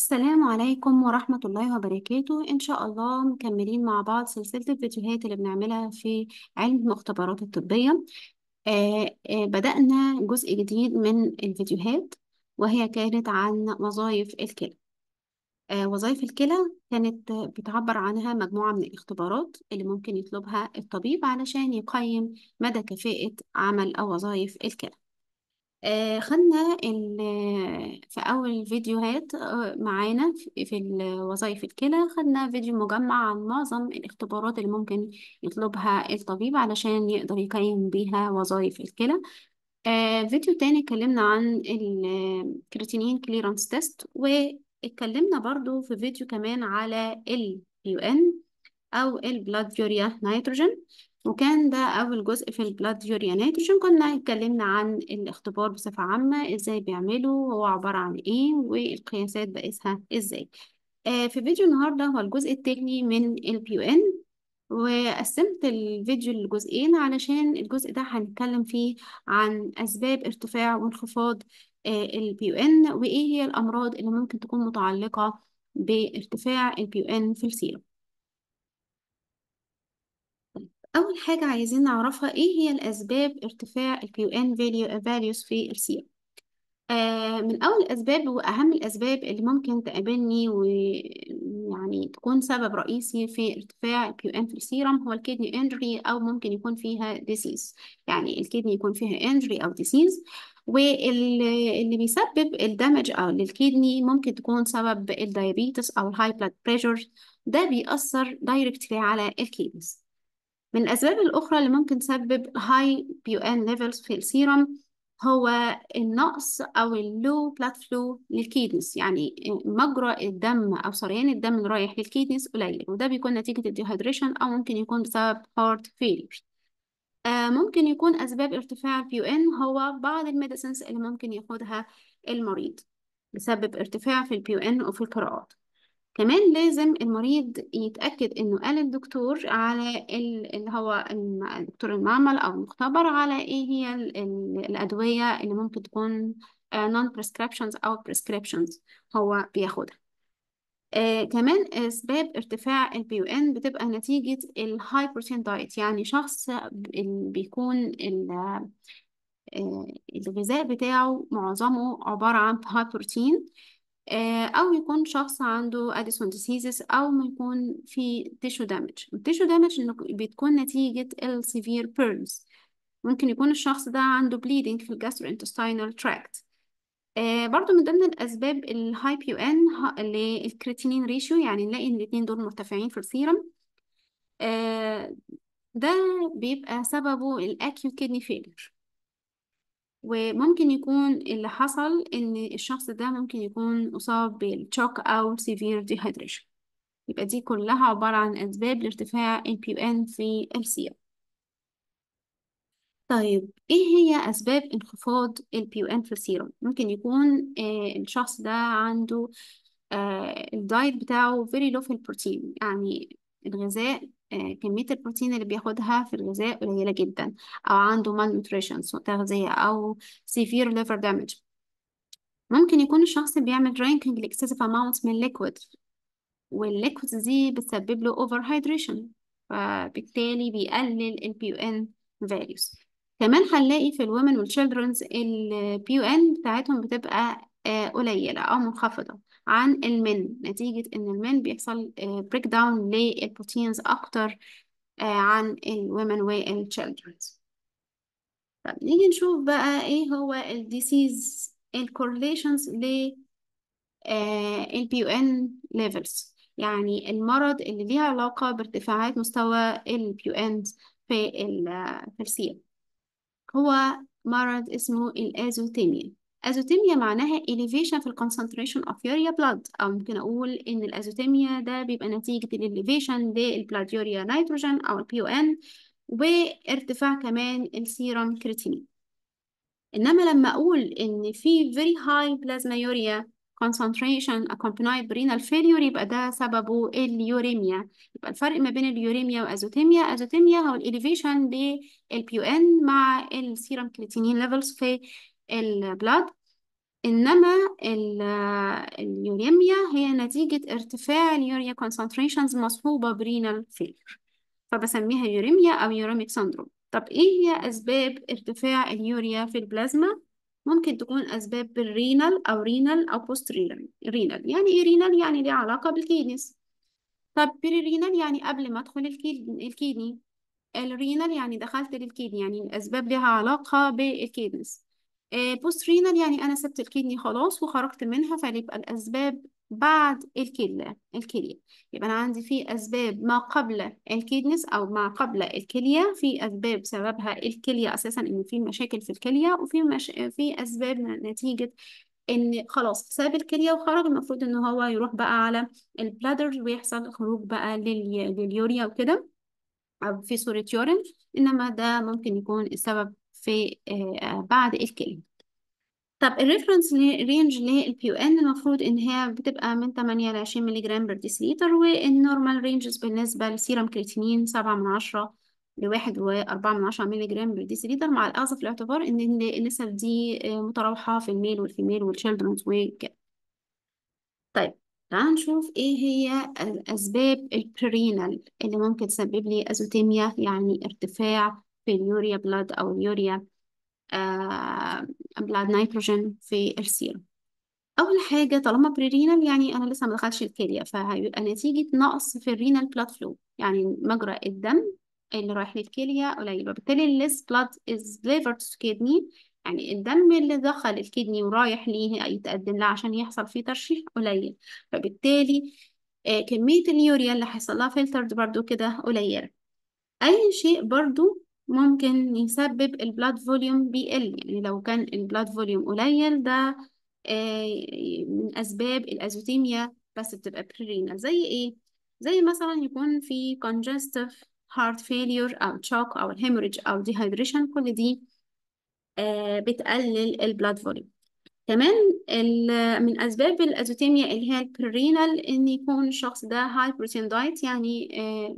السلام عليكم ورحمة الله وبركاته إن شاء الله مكملين مع بعض سلسلة الفيديوهات اللي بنعملها في علم المختبرات الطبية آآ آه، آآ آه، بدأنا جزء جديد من الفيديوهات وهي كانت عن وظائف الكلى آه، وظائف الكلى كانت بتعبر عنها مجموعة من الاختبارات اللي ممكن يطلبها الطبيب علشان يقيم مدى كفاءة عمل أو وظائف الكلى آه، خدنا ال- في أول فيديوهات آه، معانا في وظائف الوظائف الكلى خدنا فيديو مجمع عن معظم الاختبارات اللي ممكن يطلبها الطبيب علشان يقدر يقيم بيها وظائف الكلى آه، فيديو تاني اتكلمنا عن الكرياتينين كليرانس تيست واتكلمنا برضو في فيديو كمان على ال UN أو البلاد يوريا نيتروجين وكان ده أول جزء في البلاد يوريانات عشان كنا اتكلمنا عن الاختبار بصفة عامة ازاي بيعمله وهو عبارة عن ايه والقياسات بقيسها ازاي آه في فيديو النهاردة هو الجزء التاني من الـ PUN وقسمت الفيديو لجزئين علشان الجزء ده هنتكلم فيه عن أسباب ارتفاع وانخفاض آه، الـ PUN وإيه هي الأمراض اللي ممكن تكون متعلقة بارتفاع الـ PUN في السيرم أول حاجة عايزين نعرفها إيه هي الأسباب ارتفاع الـ PUN values في السياق آه من أول الأسباب وأهم الأسباب اللي ممكن تقابلني ويعني تكون سبب رئيسي في ارتفاع الـ PUN في السيرم هو Kidney إنجري أو ممكن يكون فيها Disease يعني الكدني يكون فيها إنجري أو ديسيز واللي بيسبب الدمج أو للكدني ممكن تكون سبب الديابيتس أو الهاي بلاد بريشر ده بيأثر دايركتلي على الكيدنيز من الأسباب الأخرى اللي ممكن تسبب high PUN levels في السيرم هو النقص أو اللو بلاد فلو للكيدنس يعني مجرى الدم أو سريان الدم اللي رايح للكيدنس قليل وده بيكون نتيجة الديهايدريشن أو ممكن يكون بسبب heart failure آه ممكن يكون أسباب ارتفاع PUN ان هو بعض الميديسنز اللي ممكن ياخدها المريض بسبب ارتفاع في البي ان وفي القراءات كمان لازم المريض يتأكد إنه قال الدكتور على اللي هو دكتور المعمل أو المختبر على إيه هي الأدوية اللي ممكن تكون آه، non prescriptions أو prescriptions هو بياخدها. آه كمان أسباب ارتفاع البي يو إن بتبقى نتيجة الهاي بروتين دايت يعني شخص بيكون آه، الغذاء بتاعه معظمه عبارة عن هاي بروتين آه، او يكون شخص عنده اديسون ديسيزس او ما يكون في تيشو دامج التيشو دامج بتكون نتيجة السيفير بيرنز ممكن يكون الشخص ده عنده بليدنج في انتستينال تراكت آه برضو من ضمن الأسباب الهاي بيو ان الكريتينين ريشيو يعني نلاقي إن الاتنين دول مرتفعين في السيرم آه، ده بيبقى سببه الأكيو كيدني فيلر وممكن يكون اللي حصل إن الشخص ده ممكن يكون أصاب بالشوك أو سيفير ديهيدريشن يبقى دي كلها عبارة عن أسباب لارتفاع ال PUN في السيرة طيب إيه هي أسباب انخفاض ال PUN في السيرة؟ ممكن يكون آه الشخص ده عنده آه الدايت بتاعه very low في البروتين يعني الغذاء آه، كمية البروتين اللي بياخدها في الغذاء قليلة جدا أو عنده مال نوتريشن سوء تغذية أو سيفير ليفر دامج ممكن يكون الشخص بيعمل درينكينج لإكسسيف أماونت من ليكويد والليكويدز دي بتسبب له أوفر هايدريشن فبالتالي بيقلل ال PUN values كمان هنلاقي في الومن والشيلدرنز ال PUN بتاعتهم بتبقى آه، قليلة أو منخفضة عن المن نتيجة إن المن بيحصل بريك داون للبروتينز أكتر آه، عن الومن والتشيلدرن طب نيجي نشوف بقى إيه هو الديسيز الكورليشنز ل البي ان ليفلز يعني المرض اللي ليه علاقة بارتفاعات مستوى البي ان في الفرسية آه، هو مرض اسمه الازوتيميا ازوتيميا معناها elevation في concentration of urea blood او ممكن اقول ان الازوتيميا ده بيبقى نتيجة ال elevation لل blood urea nitrogen او PON وارتفاع كمان serum creatinine انما لما اقول ان في very high plasma urea concentration accompanied renal failure يبقى ده سببه اليوريميا يبقى الفرق ما بين اليوريميا وازوتيميا ازوتيميا هو ال elevation لل PON مع serum creatinine levels في البلاد إنما اليوريميا هي نتيجة ارتفاع اليوريا concentrations مصحوبة برينال فيلر فبسميها يوريميا أو يوريميك سندروم طب إيه هي أسباب ارتفاع اليوريا في البلازما؟ ممكن تكون أسباب بالرينال أو رينال أو بوست رينال رينال يعني إيه رينال؟ يعني ليه علاقة بالكيدنس طب رينال يعني قبل ما أدخل الكيدني الرينال يعني دخلت للكيدني يعني الأسباب ليها علاقة بالكيدنس آه، بوست رينال يعني أنا سبت الكدني خلاص وخرجت منها فليبقى الأسباب بعد الكلى الكلية يبقى أنا عندي في أسباب ما قبل الكيدنس أو ما قبل الكلية في أسباب سببها الكلية أساسا إن في مشاكل في الكلية وفي مش... في أسباب نتيجة إن خلاص ساب الكلية وخرج المفروض إن هو يروح بقى على البلادر ويحصل خروج بقى للي... لليوريا وكده أو في صورة يورين إنما ده ممكن يكون السبب في آه، بعد الكلمة طب الريفرنس رينج للـ ان المفروض ان هي بتبقى من 8 ل 20 مللي جرام بر ديسليتر والنورمال رينجز بالنسبه لسيرم كريتينين 7 من 10 ل 1 و4 من 10 مللي جرام بر ديسليتر مع الاخذ في الاعتبار ان النسب دي آه، متراوحه في الميل والفيميل والشيلدرنز وكده طيب تعال نشوف ايه هي اسباب البرينال اللي ممكن تسبب لي ازوتيميا يعني ارتفاع في اليوريا بلاد أو اليوريا بلاد آه، نيتروجين في السيرم أول حاجة طالما بريرينال يعني أنا لسه ما دخلتش الكلية فهيبقى نتيجة نقص في الرينال بلاد فلو يعني مجرى الدم اللي رايح للكلية قليل وبالتالي less blood is delivered to kidney يعني الدم اللي دخل الكدني ورايح ليه يتقدم له عشان يحصل فيه ترشيح قليل فبالتالي آه، كمية اليوريا اللي هيحصل لها فلترد برضو كده قليلة أي شيء برضو ممكن يسبب البلاد فوليوم بيقل يعني لو كان البلاد فوليوم قليل ده آه، من أسباب الأزوتيميا بس بتبقى بريرينال زي إيه؟ زي مثلا يكون في congestive heart failure أو shock أو hemorrhage أو dehydration كل دي آه، بتقلل البلاد فوليوم كمان من أسباب الأزوتيميا اللي هي البريرينال إن يكون الشخص ده هاي بروتين دايت يعني آه،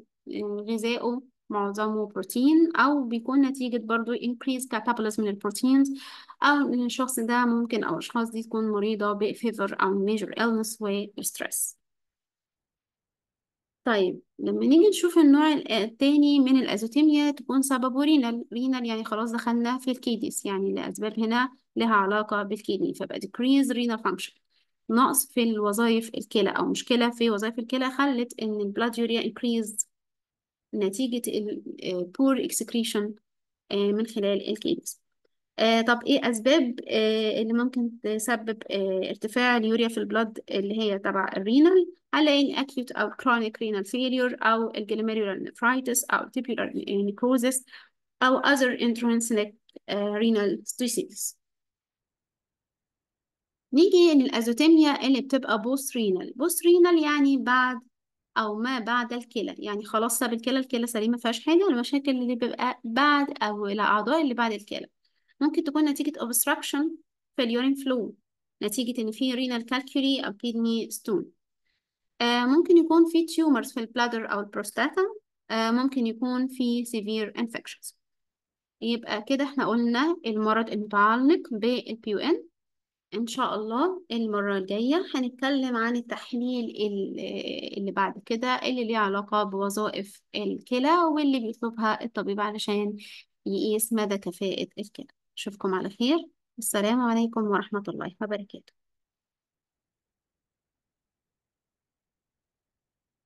غذائه معظمه بروتين أو بيكون نتيجة برضو increase catabolism من البروتينز أو إن الشخص ده ممكن أو الأشخاص دي تكون مريضة بفيفر أو major illness وستريس طيب لما نيجي نشوف النوع الثاني من الازوتيميا تكون سببه رينال رينال يعني خلاص دخلنا في الكيديس يعني الأسباب هنا لها علاقة بالكيدني فبقى decrease renal function نقص في الوظائف الكلى أو مشكلة في وظائف الكلى خلت إن البلاد يوريا increase نتيجة البور اكسكريشن آه، آه، من خلال الكيدز آه، طب ايه اسباب اللي ممكن تسبب ارتفاع اليوريا في البلد اللي هي تبع الرينال هنلاقي acute او chronic renal failure او الجلوميرولار نفرايتس او tubular necrosis او other intrinsic renal disease نيجي للازوتيميا اللي بتبقى بوست رينال بوست رينال يعني بعد أو ما بعد الكلى يعني خلاص ساب الكلى الكلى سليمة مفيهاش حاجة المشاكل اللي بيبقى بعد أو الأعضاء اللي بعد الكلى ممكن تكون نتيجة obstruction في اليورين فلو نتيجة إن في رينال كالكيري أو كيدني ستون آه ممكن يكون في تيومرز في البلادر أو البروستاتا آه ممكن يكون في severe infections يبقى كده احنا قلنا المرض المتعلق بالبي يو ان إن شاء الله المرة الجاية هنتكلم عن التحليل اللي بعد كده اللي ليه علاقة بوظائف الكلى واللي بيطلبها الطبيب علشان يقيس مدى كفاءة الكلى أشوفكم على خير والسلام عليكم ورحمة الله وبركاته